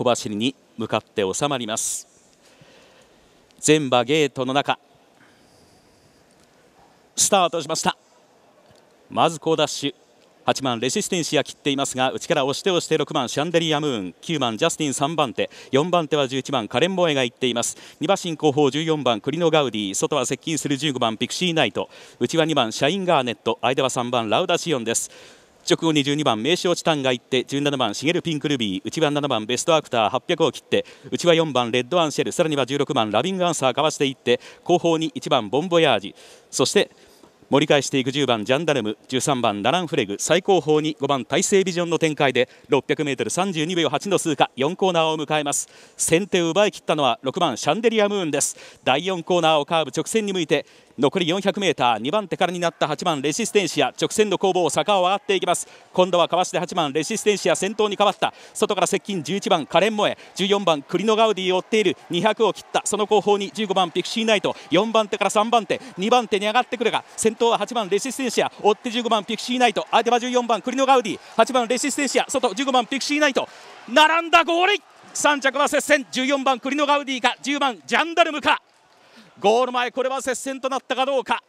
小走りに向かって収まります全馬ゲートの中スタートしましたまず好ダッシュ8番レシステンシア切っていますが内から押して押して6番シャンデリアムーン9番ジャスティン3番手4番手は11番カレン・ボエがいっています2馬身後方14番クリノ・ガウディ外は接近する15番ピクシー・ナイト内は2番シャイン・ガーネット間は3番ラウダ・シオンです直後に12番名称チタンが行って17番シゲルピンクルビー内番7番ベストアクター800を切って内は4番レッドアンシェルさらには16番ラビングアンサーかわしていって後方に1番ボンボヤージそして盛り返していく10番ジャンダルム13番ナランフレグ最後方に5番大勢ビジョンの展開で 600m32 秒8の通過4コーナーを迎えます先手を奪い切ったのは6番シャンデリアムーンです第4コーナーをカーブ直線に向いて残り 400m2 番手からになった8番レシステンシア直線の攻防坂を上がっていきます今度はかわして8番レシステンシア先頭に変わった外から接近11番カレンモエ14番クリノガウディを追っている200を切ったその後方に15番ピクシーナイト4番手から3番手2番手に上がってくるが先頭は8番レシステンシア追って15番ピクシーナイト相手は14番クリノガウディ8番レシステンシア外15番ピクシーナイト並んだゴール3着は接戦14番クリノガウディか10番ジャンダルムかゴール前これは接戦となったかどうか